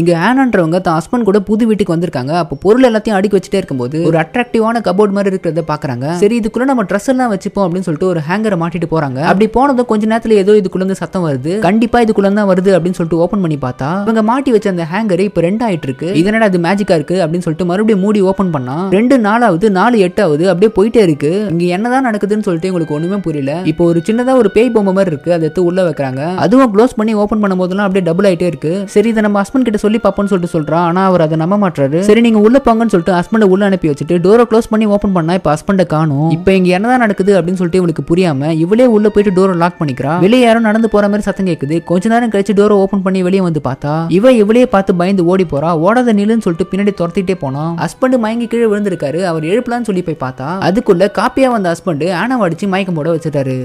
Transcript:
இங்கே ஆனான்றவங்க தான் ஹஸ்பண்ட் கூட புது வீட்டுக்கு வந்திருக்காங்க அப்போ பொருள் எல்லாத்தையும் அடுக்கி வச்சுட்டே இருக்கும்போது ஒரு அட்ராக்டிவான கபோர்ட் மாதிரி இருக்கிறத பாக்குறாங்க சரி இதுக்குள்ள நம்ம ட்ரெஸ் எல்லாம் வச்சுப்போம் அப்படின்னு சொல்லிட்டு ஒரு ஹேங்கரை மாட்டிட்டு போறாங்க அப்படி போனது கொஞ்ச நேரத்தில் ஏதோ இதுக்குள்ள இருந்து சத்தம் வருது கண்டிப்பா இதுக்குள்ள தான் வருது அப்படின்னு சொல்லிட்டு ஓப்பன் பண்ணி பார்த்தா இவங்க மாட்டி வச்ச அந்த ஹேங்கர் இப்போ ரெண்டு ஆயிட்டு இருக்கு இதனால அது மேஜிக்கா இருக்கு அப்படின்னு சொல்லிட்டு மறுபடியும் மூடி ஓப்பன் பண்ணா ரெண்டு நாலாவது நாலு எட்டாவது அப்படியே போயிட்டே இருக்கு இங்க என்னதான் நடக்குதுன்னு சொல்லிட்டு உங்களுக்கு ஒண்ணுமே புரியல இப்போ ஒரு சின்னதா ஒரு பேய் பொம்மை மாதிரி இருக்கு அதை எடுத்து உள்ள வைக்கிறாங்க அதுவும் க்ளோஸ் பண்ணி ஓப்பன் பண்ணும் போதெல்லாம் அப்படியே டபுள் ஆயிட்டே இருக்கு சரி இதை நம்ம ஹஸ்பண்ட் கிட்ட சொல்லி பார்ப்போம்னு சொல்லிட்டு சொல்றா ஆனா அவர் அதை நம்ப மாட்டாரு சரி நீங்க உள்ள போங்கன்னு சொல்லிட்டு ஹஸ்பண்டை உள்ள அனுப்பி வச்சுட்டு டோரை க்ளோஸ் பண்ணி ஓப்பன் பண்ணா இப்போ ஹஸ்பண்டை காணும் இப்போ இங்க என்னதான் நடக்குது அப்படின்னு சொல்லிட்டு இவனுக்கு புரியாம இவளே உள்ள போயிட்டு டோரை லாக் பண்ணிக்கிறா வெளியே யாரும் நடந்து போற மாதிரி சத்தம் கேக்குது கொஞ்ச நேரம் கழிச்சு டோரை ஓப்பன் பண்ணி வெளியே வந்து பார்த்தா இவ இவளையே பார்த்து பயந்து ஓடி போறா ஓடாத நிலுன்னு சொல்லிட்டு பின்னாடி துரத்திட்டே போனா ஹஸ்பண்ட் மயங்கி கீழே விழுந்திருக்காரு அவர் எழுப்பலான்னு சொல்லி போய் பார்த்தா அதுக்குள்ள காப்பியா வந்த ஹஸ்பண்ட் ஆனவ அடிச்சு மயக்கம் போட வச்சுட்டாரு